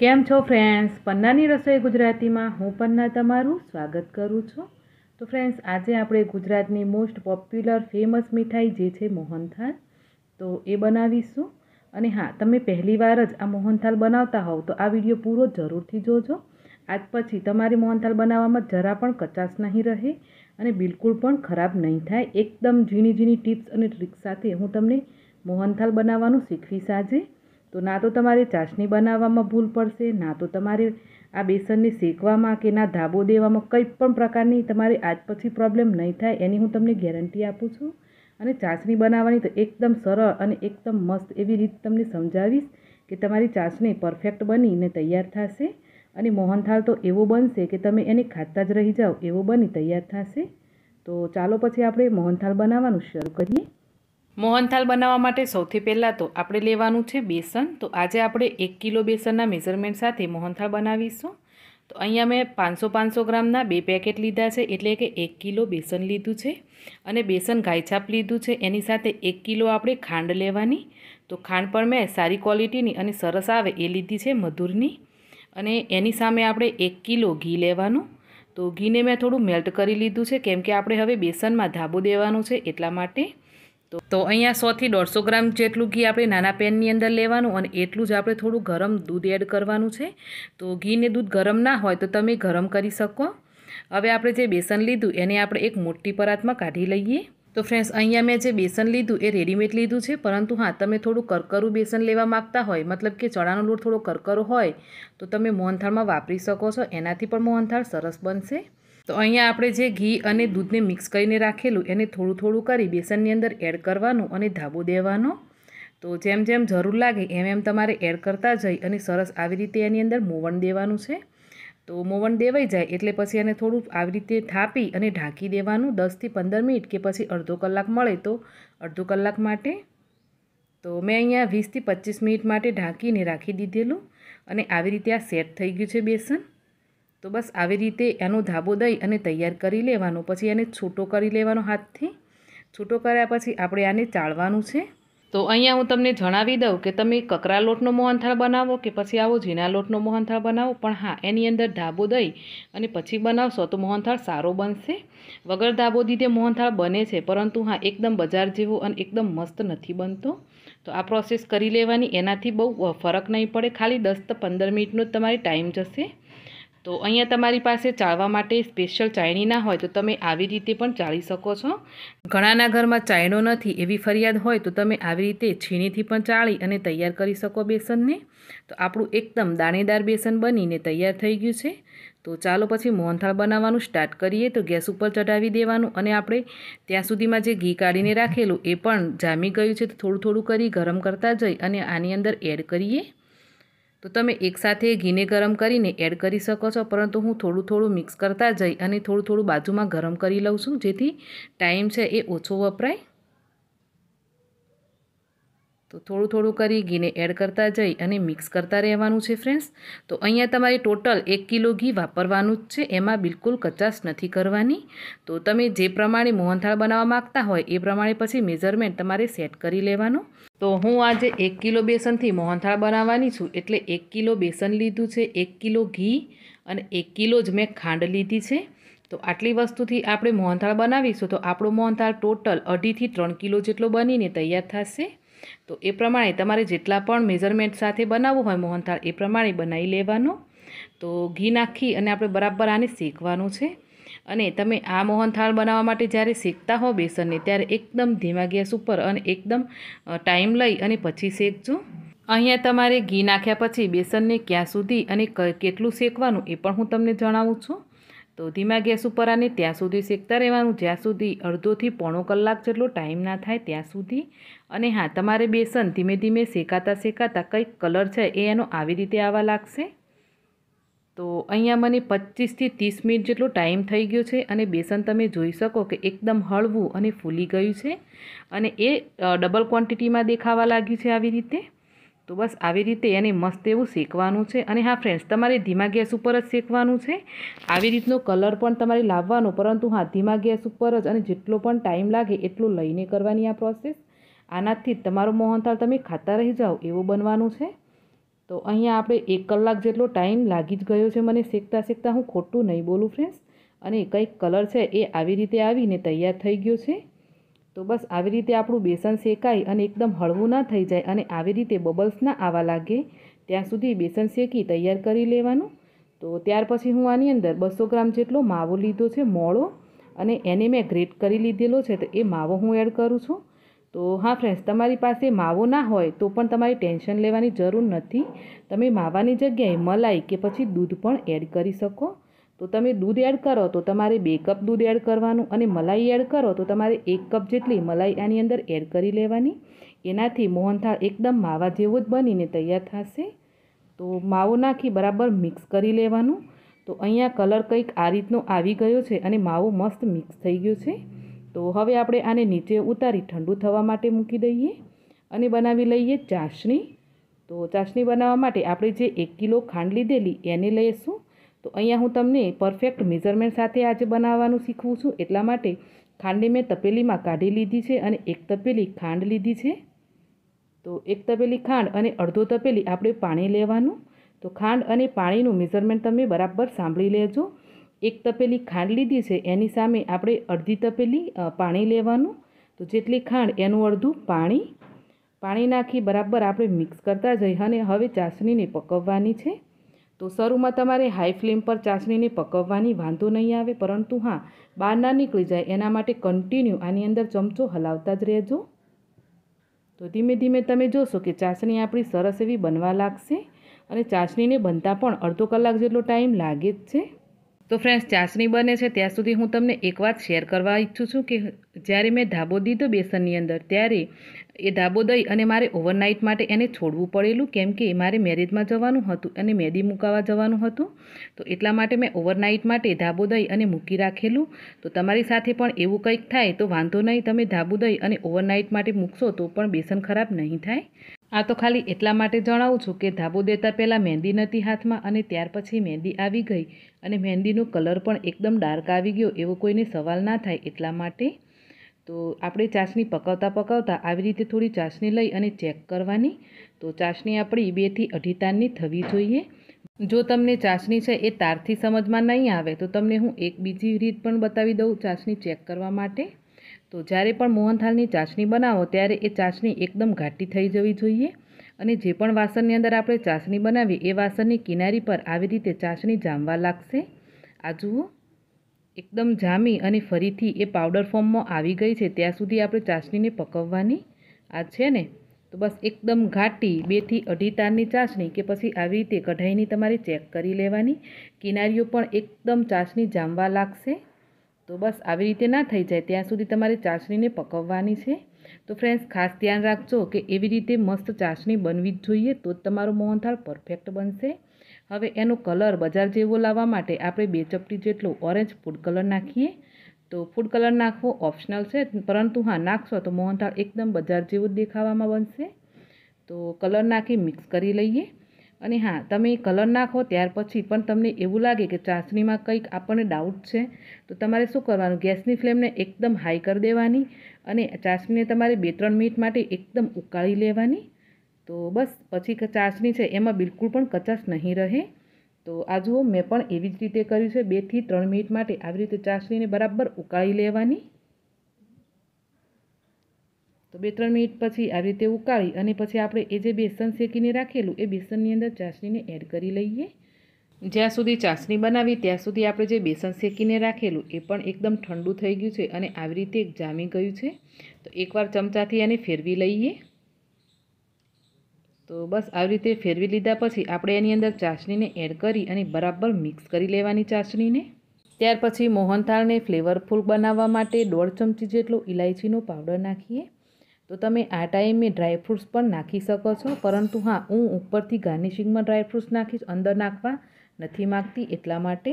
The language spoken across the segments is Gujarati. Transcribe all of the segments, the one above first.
કેમ છો ફ્રેન્ડ્સ પન્નાની રસોઈ ગુજરાતીમાં હું પન્ના તમારું સ્વાગત કરું છું તો ફ્રેન્ડ્સ આજે આપણે ગુજરાતની મોસ્ટ પોપ્યુલર ફેમસ મીઠાઈ જે છે મોહનથાળ તો એ બનાવીશું અને હા તમે પહેલીવાર જ આ મોહનથાળ બનાવતા હોવ તો આ વિડીયો પૂરો જરૂરથી જોજો આજ પછી તમારી મોહનથાળ બનાવવામાં જરા પણ કચાશ નહીં રહે અને બિલકુલ પણ ખરાબ નહીં થાય એકદમ ઝીણી ઝીણી ટિપ્સ અને ટ્રિક્સ સાથે હું તમને મોહનથાળ બનાવવાનું શીખવીશ આજે તો ના તો તમારે ચાસણી બનાવવામાં ભૂલ પડશે ના તો તમારે આ બેસનને શેકવામાં કે ના ધાબો દેવામાં કંઈ પણ પ્રકારની તમારે આજ પછી પ્રોબ્લેમ નહીં થાય એની હું તમને ગેરંટી આપું છું અને ચાસણી બનાવવાની તો એકદમ સરળ અને એકદમ મસ્ત એવી રીત તમને સમજાવીશ કે તમારી ચાસણી પરફેક્ટ બનીને તૈયાર થશે અને મોહનથાળ તો એવો બનશે કે તમે એને ખાતા જ રહી જાઓ એવો બની તૈયાર થશે તો ચાલો પછી આપણે મોહનથાળ બનાવવાનું શરૂ કરીએ મોહનથાલ બનાવવા માટે સૌથી પહેલાં તો આપણે લેવાનું છે બેસન તો આજે આપણે એક કિલો બેસનના મેઝરમેન્ટ સાથે મોહનથાળ બનાવીશું તો અહીંયા મેં પાંચસો પાંચસો ગ્રામના બે પેકેટ લીધા છે એટલે કે એક કિલો બેસન લીધું છે અને બેસન ગાયછાપ લીધું છે એની સાથે એક કિલો આપણે ખાંડ લેવાની તો ખાંડ પણ મેં સારી ક્વોલિટીની અને સરસ આવે એ લીધી છે મધુરની અને એની સામે આપણે એક કિલો ઘી લેવાનું તો ઘીને મેં થોડું મેલ્ટ કરી લીધું છે કેમ કે આપણે હવે બેસનમાં ધાબો દેવાનું છે એટલા માટે તો અહીંયા સોથી દોઢસો ગ્રામ જેટલું ઘી આપણે નાના પેનની અંદર લેવાનું અને એટલું જ આપણે થોડું ગરમ દૂધ એડ કરવાનું છે તો ઘીને દૂધ ગરમ ના હોય તો તમે ગરમ કરી શકો હવે આપણે જે બેસન લીધું એને આપણે એક મોટી પરાતમાં કાઢી લઈએ તો ફ્રેન્ડ્સ અહીંયા મેં જે બેસન લીધું એ રેડીમેડ લીધું છે પરંતુ હા તમે થોડું કરકરું બેસન લેવા માગતા હોય મતલબ કે ચણાનો લોટ થોડો કરકરો હોય તો તમે મોહનથાળમાં વાપરી શકો છો એનાથી પણ મોહનથાળ સરસ બનશે તો અહીંયા આપણે જે ઘી અને દૂધને મિક્સ કરીને રાખેલું એને થોડું થોડું કરી બેસનની અંદર એડ કરવાનું અને ધાબો દેવાનો તો જેમ જેમ જરૂર લાગે એમ એમ તમારે એડ કરતા જઈ અને સરસ આવી રીતે એની અંદર મોવણ દેવાનું છે તો મોવણ દેવાઈ જાય એટલે પછી એને થોડું આવી રીતે થાપી અને ઢાંકી દેવાનું દસથી પંદર મિનિટ કે પછી અડધો કલાક મળે તો અડધો કલાક માટે તો મેં અહીંયા વીસથી પચીસ મિનિટ માટે ઢાંકીને રાખી દીધેલું અને આવી રીતે આ સેટ થઈ ગયું છે બેસન તો બસ આવી રીતે એનો ધાબો દઈ અને તૈયાર કરી લેવાનો પછી એને છૂટો કરી લેવાનો હાથથી છૂટો કર્યા પછી આપણે આને ચાળવાનું છે તો અહીંયા હું તમને જણાવી દઉં કે તમે કકરા લોટનો મોહનથાળ બનાવો કે પછી આવો ઝીણા લોટનો મોહનથાળ બનાવો પણ હા એની અંદર ધાબો દઈ અને પછી બનાવશો તો મોહનથાળ સારો બનશે વગર ધાબો દીધે મોહનથાળ બને છે પરંતુ હા એકદમ બજાર જેવો અને એકદમ મસ્ત નથી બનતો તો આ પ્રોસેસ કરી લેવાની એનાથી બહુ ફરક નહીં પડે ખાલી દસ તો પંદર મિનિટનો જ તમારે ટાઈમ જશે તો અહીંયા તમારી પાસે ચાળવા માટે સ્પેશિયલ ચાયણી ના હોય તો તમે આવી રીતે પણ ચાળી શકો છો ઘણાના ઘરમાં ચાયણો નથી એવી ફરિયાદ હોય તો તમે આવી રીતે છીણીથી પણ ચાળી અને તૈયાર કરી શકો બેસનને તો આપણું એકદમ દાણેદાર બેસન બનીને તૈયાર થઈ ગયું છે તો ચાલો પછી મોહનથાળ બનાવવાનું સ્ટાર્ટ કરીએ તો ગેસ ઉપર ચઢાવી દેવાનું અને આપણે ત્યાં સુધીમાં જે ઘી કાઢીને રાખેલું એ પણ જામી ગયું છે તો થોડું થોડું કરી ગરમ કરતા જઈ અને આની અંદર એડ કરીએ તો તમે એકસાથે ઘીને ગરમ કરીને એડ કરી શકો છો પરંતુ હું થોડું થોડું મિક્સ કરતા જઈ અને થોડું થોડું બાજુમાં ગરમ કરી લઉં છું જેથી ટાઈમ છે એ ઓછો વપરાય તો થોડું થોડું કરી ઘીને એડ કરતા જઈ અને મિક્સ કરતા રહેવાનું છે ફ્રેન્ડ્સ તો અહીંયા તમારે ટોટલ એક કિલો ઘી વાપરવાનું જ છે એમાં બિલકુલ કચાસ નથી કરવાની તો તમે જે પ્રમાણે મોહનથાળ બનાવવા માગતા હોય એ પ્રમાણે પછી મેઝરમેન્ટ તમારે સેટ કરી લેવાનું તો હું આજે એક કિલો બેસનથી મોહનથાળ બનાવવાની છું એટલે એક કિલો બેસન લીધું છે એક કિલો ઘી અને એક કિલો જ મેં ખાંડ લીધી છે તો આટલી વસ્તુથી આપણે મોહનથાળ બનાવીશું તો આપણો મોહનથાળ ટોટલ અઢીથી ત્રણ કિલો જેટલો બનીને તૈયાર થશે તો એ પ્રમાણે તમારે જેટલા પણ મેઝરમેન્ટ સાથે બનાવવું હોય મોહનથાળ એ પ્રમાણે બનાવી લેવાનું તો ઘી નાખી અને આપણે બરાબર આને શેકવાનું છે અને તમે આ મોહનથાળ બનાવવા માટે જ્યારે શેકતા હો બેસનને ત્યારે એકદમ ધીમા ગેસ ઉપર અને એકદમ ટાઈમ લઈ અને પછી શેકજો અહીંયા તમારે ઘી નાખ્યા પછી બેસનને ક્યાં સુધી અને કેટલું શેકવાનું એ પણ હું તમને જણાવું છું તો ધીમા ગેસ ઉપર આને ત્યાં સુધી શેકતા રહેવાનું જ્યાં સુધી અડધોથી પોણો કલાક જેટલો ટાઈમ ના થાય ત્યાં સુધી અને હા તમારે બેસન ધીમે ધીમે શેકાતા શેકાતા કંઈક કલર છે એ એનો આવી રીતે આવવા લાગશે તો અહીંયા મને પચીસથી ત્રીસ મિનિટ જેટલો ટાઈમ થઈ ગયો છે અને બેસન તમે જોઈ શકો કે એકદમ હળવું અને ફૂલી ગયું છે અને એ ડબલ ક્વોન્ટિટીમાં દેખાવા લાગ્યું છે આવી રીતે તો બસ આવી રીતે એને મસ્ત એવું શેકવાનું છે અને હા ફ્રેન્ડ્સ તમારે ધીમા ગેસ ઉપર જ શેકવાનું છે આવી રીતનો કલર પણ તમારે લાવવાનો પરંતુ હા ધીમા ગેસ ઉપર જ અને જેટલો પણ ટાઈમ લાગે એટલો લઈને કરવાની આ પ્રોસેસ આનાથી તમારો મોહનથાળ તમે ખાતા રહી જાઓ એવું બનવાનું છે તો અહીંયા આપણે એક કલાક જેટલો ટાઈમ લાગી જ ગયો છે મને શેકતા શેકતા હું ખોટું નહીં બોલું ફ્રેન્ડ્સ અને કંઈક કલર છે એ આવી રીતે આવીને તૈયાર થઈ ગયો છે તો બસ આવી રીતે આપણું બેસન શેકાય અને એકદમ હળવું ના થઈ જાય અને આવી રીતે બબલ્સ ના આવવા લાગે ત્યાં સુધી બેસન શેકી તૈયાર કરી લેવાનું તો ત્યાર પછી હું આની અંદર બસો ગ્રામ જેટલો માવો લીધો છે મોળો અને એને મેં ગ્રેટ કરી લીધેલો છે તો એ માવો હું એડ કરું છું તો હા ફ્રેન્ડ્સ તમારી પાસે માવો ના હોય તો પણ તમારે ટેન્શન લેવાની જરૂર નથી તમે માવાની જગ્યાએ મલાઈ કે પછી દૂધ પણ એડ કરી શકો તો તમે દૂધ એડ કરો તો તમારે બે કપ દૂધ એડ કરવાનું અને મલાઈ એડ કરો તો તમારે એક કપ જેટલી મલાઈ આની અંદર એડ કરી લેવાની એનાથી મોહનથાળ એકદમ માવા જેવો જ બનીને તૈયાર થશે તો માવો નાખી બરાબર મિક્સ કરી લેવાનું તો અહીંયા કલર કંઈક આ રીતનો આવી ગયો છે અને માવો મસ્ત મિક્સ થઈ ગયો છે તો હવે આપણે આને નીચે ઉતારી ઠંડુ થવા માટે મૂકી દઈએ અને બનાવી લઈએ ચાસણી તો ચાસણી બનાવવા માટે આપણે જે એક કિલો ખાંડ લીધેલી એને લઈશું તો અહીંયા હું તમને પરફેક્ટ મેઝરમેન્ટ સાથે આજે બનાવવાનું શીખવું છું એટલા માટે ખાંડને મેં તપેલીમાં કાઢી લીધી છે અને એક તપેલી ખાંડ લીધી છે તો એક તપેલી ખાંડ અને અડધો તપેલી આપણે પાણી લેવાનું તો ખાંડ અને પાણીનું મેઝરમેન્ટ તમે બરાબર સાંભળી લેજો એક તપેલી ખાંડ લીધી છે એની સામે આપણે અડધી તપેલી પાણી લેવાનું તો જેટલી ખાંડ એનું અડધું પાણી પાણી નાખી બરાબર આપણે મિક્સ કરતા જઈ અને હવે ચાસણીને પકવવાની છે તો શરૂમાં તમારે હાઈ ફ્લેમ પર ચાસણીને પકવવાની વાંધો નહીં આવે પરંતુ હા બહાર ના નીકળી જાય એના માટે કન્ટિન્યુ આની અંદર ચમચો હલાવતા જ રહેજો તો ધીમે ધીમે તમે જોશો કે ચાસણી આપણી સરસ એવી બનવા લાગશે અને ચાસણીને બનતા પણ અડધો કલાક જેટલો ટાઈમ લાગે જ છે તો ફ્રેન્ડ્સ ચાસણી બને છે ત્યાં સુધી હું તમને એક વાત શેર કરવા ઈચ્છું છું કે જ્યારે મેં ધાબો દીધો બેસનની અંદર ત્યારે એ ધાબો દઈ અને મારે ઓવરનાઇટ માટે એને છોડવું પડેલું કેમ કે મારે મેરેજમાં જવાનું હતું અને મહેંદી મૂકાવા જવાનું હતું તો એટલા માટે મેં ઓવરનાઇટ માટે ધાબો દઈ અને મૂકી રાખેલું તો તમારી સાથે પણ એવું કંઈક થાય તો વાંધો નહીં તમે ધાબુ દઈ અને ઓવરનાઇટ માટે મૂકશો તો પણ બેસન ખરાબ નહીં થાય આ તો ખાલી એટલા માટે જણાવું છું કે ધાબો દેતા પહેલાં મહેંદી નહોતી હાથમાં અને ત્યાર પછી મહેંદી આવી ગઈ અને મહેંદીનો કલર પણ એકદમ ડાર્ક આવી ગયો એવો કોઈને સવાલ ના થાય એટલા માટે તો આપણે ચાસણી પકાવતા પકાવતા આવી રીતે થોડી ચાસણી લઈ અને ચેક કરવાની તો ચાસણી આપણી બેથી અઢી તારની થવી જોઈએ જો તમને ચાસણી છે એ તારથી સમજમાં નહીં આવે તો તમને હું એક બીજી રીત પણ બતાવી દઉં ચાસણી ચેક કરવા માટે તો જ્યારે પણ મોહનથાલની ચાસણી બનાવો ત્યારે એ ચાસણી એકદમ ઘાટી થઈ જવી જોઈએ અને જે પણ વાસણની અંદર આપણે ચાસણી બનાવીએ એ વાસણની કિનારી પર આવી રીતે ચાસણી જામવા લાગશે આ જુઓ એકદમ જામી અને ફરીથી એ પાવડર ફોર્મમાં આવી ગઈ છે ત્યાં સુધી આપણે ચાસણીને પકવવાની આ છે ને તો બસ એકદમ ઘાટી બેથી અઢી તારની ચાસણી કે પછી આવી રીતે કઢાઈની તમારે ચેક કરી લેવાની કિનારીઓ પણ એકદમ ચાસણી જામવા લાગશે તો બસ આવી રીતે ના થઈ જાય ત્યાં સુધી તમારે ચાસણીને પકવવાની છે તો ફ્રેન્ડ્સ ખાસ ધ્યાન રાખજો કે એવી રીતે મસ્ત ચાસણી બનવી જ જોઈએ તો જ તમારો મોહનથાળ પરફેક્ટ બનશે હવે એનો કલર બજાર જેવો લાવવા માટે આપણે બે ચપટી જેટલો ઓરેન્જ ફૂડ કલર નાખીએ તો ફૂડ કલર નાખવો ઓપ્શનલ છે પરંતુ હા નાખશો તો મોહનથાળ એકદમ બજાર જેવું જ દેખાવામાં બનશે તો કલર નાખી મિક્સ કરી લઈએ અને હા તમે કલર નાખો ત્યાર પછી પણ તમને એવું લાગે કે ચાસણીમાં કંઈક આપણને ડાઉટ છે તો તમારે શું કરવાનું ગેસની ફ્લેમને એકદમ હાઈ કરી દેવાની અને ચાસણીને તમારે બે ત્રણ મિનિટ માટે એકદમ ઉકાળી લેવાની તો બસ પછી ચાસણી છે એમાં બિલકુલ પણ કચાશ નહીં રહે તો આ જુઓ મેં પણ એવી જ રીતે કર્યું છે બેથી ત્રણ મિનિટ માટે આવી રીતે ચાસણીને બરાબર ઉકાળી લેવાની તો બે ત્રણ મિનિટ પછી આવી રીતે ઉકાળી અને પછી આપણે એ જે બેસન શેકીને રાખેલું એ બેસનની અંદર ચાસણીને એડ કરી લઈએ જ્યાં સુધી ચાસણી બનાવી ત્યાં સુધી આપણે જે બેસન શેકીને રાખેલું એ પણ એકદમ ઠંડુ થઈ ગયું છે અને આવી રીતે જામી ગયું છે તો એકવાર ચમચાથી એને ફેરવી લઈએ તો બસ આવી રીતે ફેરવી લીધા પછી આપણે એની અંદર ચાસણીને એડ કરી અને બરાબર મિક્સ કરી લેવાની ચાસણીને ત્યાર પછી મોહનથાળને ફ્લેવરફુલ બનાવવા માટે દોઢ ચમચી જેટલો ઇલાયચીનો પાવડર નાખીએ તો તમે આ ટાઈમે ડ્રાયફ્રૂટ્સ પણ નાખી શકો છો પરંતુ હા હું ઉપરથી ગાર્નિશિંગમાં ડ્રાયફ્રૂટ્સ નાખીશ અંદર નાખવા નથી માગતી એટલા માટે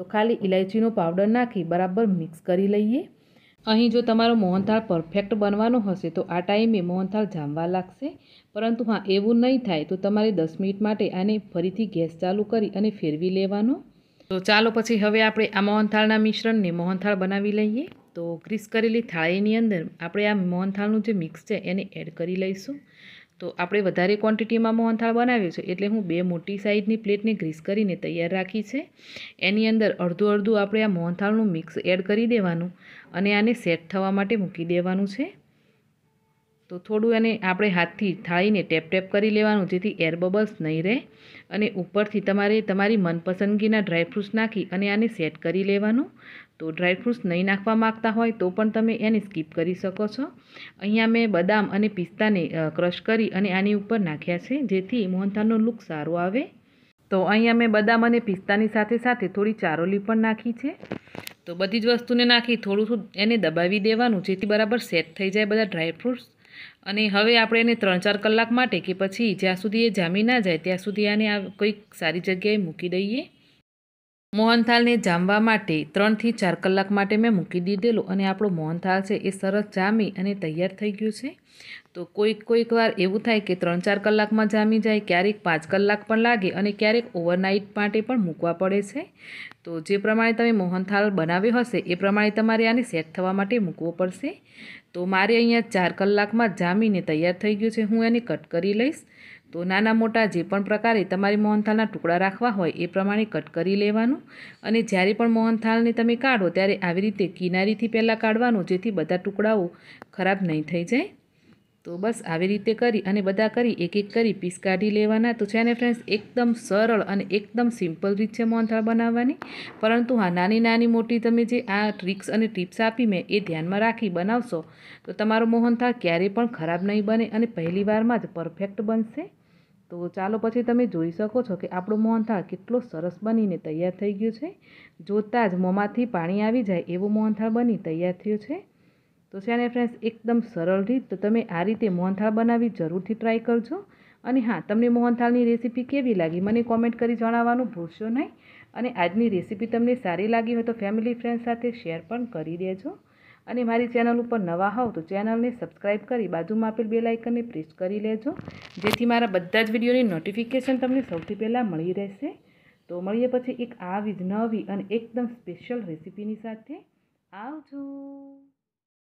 તો ખાલી ઇલાયચીનો પાવડર નાખી બરાબર મિક્સ કરી લઈએ અહીં જો તમારો મોહનથાળ પરફેક્ટ બનવાનો હશે તો આ ટાઈમે મોહનથાળ જામવા લાગશે પરંતુ હા એવું નહીં થાય તો તમારે દસ મિનિટ માટે આને ફરીથી ગેસ ચાલુ કરી અને ફેરવી લેવાનો તો ચાલો પછી હવે આપણે આ મોહનથાળના મિશ્રણને મોહનથાળ બનાવી લઈએ તો ગ્રીસ કરેલી થાળીની અંદર આપણે આ મોહનથાળનું જે મિક્સ છે એને એડ કરી લઈશું તો આપણે વધારે ક્વોન્ટિટીમાં મોહનથાળ બનાવ્યું છે એટલે હું બે મોટી સાઇઝની પ્લેટને ગ્રીસ કરીને તૈયાર રાખી છે એની અંદર અડધું અડધું આપણે આ મોહનથાળનું મિક્સ એડ કરી દેવાનું અને આને સેટ થવા માટે મૂકી દેવાનું છે તો થોડું એને આપણે હાથથી થાળીને ટેપ ટેપ કરી લેવાનું જેથી એર બબલ્સ નહીં રહે અને ઉપરથી તમારે તમારી મનપસંદગીના ડ્રાયફ્રૂટ્સ નાખી અને આને સેટ કરી લેવાનું તો ડ્રાયફ્રૂટ્સ નહીં નાખવા માગતા હોય તો પણ તમે એને સ્કીપ કરી શકો છો અહીંયા મેં બદામ અને પિસ્તાને ક્રશ કરી અને આની ઉપર નાખ્યા છે જેથી મોહનથાળનો લુક સારો આવે તો અહીંયા મેં બદામ અને પિસ્તાની સાથે સાથે થોડી ચારોલી પણ નાખી છે તો બધી જ વસ્તુને નાખી થોડું એને દબાવી દેવાનું જેથી બરાબર સેટ થઈ જાય બધા ડ્રાયફ્રૂટ્સ અને હવે આપણે એને ત્રણ ચાર કલાક માટે કે પછી જ્યાં સુધી એ જામી ના જાય ત્યાં સુધી આને આ કોઈક સારી જગ્યાએ મૂકી દઈએ મોહનથાલને જામવા માટે ત્રણથી ચાર કલાક માટે મેં મૂકી દીધેલો અને આપણો મોહનથાલ છે એ સરસ જામી અને તૈયાર થઈ ગયું છે તો કોઈક કોઈક વાર એવું થાય કે ત્રણ ચાર કલાકમાં જામી જાય ક્યારેક પાંચ કલાક પણ લાગે અને ક્યારેક ઓવરનાઇટ માટે પણ મૂકવા પડે છે તો જે પ્રમાણે તમે મોહનથાલ બનાવ્યો હશે એ પ્રમાણે તમારે આને સેટ થવા માટે મૂકવો પડશે તો મારે અહીંયા ચાર કલાકમાં જામીને તૈયાર થઈ ગયું છે હું એને કટ કરી લઈશ તો નાના મોટા જે પણ પ્રકારે તમારી મોહનથાળના ટુકડા રાખવા હોય એ પ્રમાણે કટ કરી લેવાનું અને જ્યારે પણ મોહનથાળને તમે કાઢો ત્યારે આવી રીતે કિનારીથી પહેલાં કાઢવાનું જેથી બધા ટુકડાઓ ખરાબ નહીં થઈ જાય તો બસ આવી રીતે કરી અને બધા કરી એક એક કરી પીસ કાઢી લેવાના તો છે ને ફ્રેન્ડ્સ એકદમ સરળ અને એકદમ સિમ્પલ રીત છે મોહનથાળ બનાવવાની પરંતુ હા નાની નાની મોટી તમે જે આ ટ્રિક્સ અને ટિપ્સ આપી મેં એ ધ્યાનમાં રાખી બનાવશો તો તમારો મોહનથાળ ક્યારેય પણ ખરાબ નહીં બને અને પહેલી વારમાં જ પરફેક્ટ બનશે તો ચાલો પછી તમે જોઈ શકો છો કે આપણું મોહનથાળ કેટલો સરસ બનીને તૈયાર થઈ ગયું છે જોતાં જ મોંમાંથી પાણી આવી જાય એવું મોહનથાળ બની તૈયાર થયું છે તો છે ને ફ્રેન્ડ્સ એકદમ સરળ રીત તો તમે આ રીતે મોહનથાળ બનાવી જરૂરથી ટ્રાય કરજો અને હા તમને મોહનથાળની રેસીપી કેવી લાગી મને કોમેન્ટ કરી જણાવવાનું ભૂલશો નહીં અને આજની રેસીપી તમને સારી લાગી હોય તો ફેમિલી ફ્રેન્ડ સાથે શેર પણ કરી દેજો અને મારી ચેનલ ઉપર નવા હોવ તો ચેનલને સબસ્ક્રાઈબ કરી બાજુમાં આપેલ બેલ આઇકનને પ્રેસ કરી લેજો જેથી મારા બધા જ વિડીયોની નોટિફિકેશન તમને સૌથી પહેલાં મળી રહેશે તો મળીએ પછી એક આવી જ નવી અને એકદમ સ્પેશિયલ રેસીપીની સાથે આવજો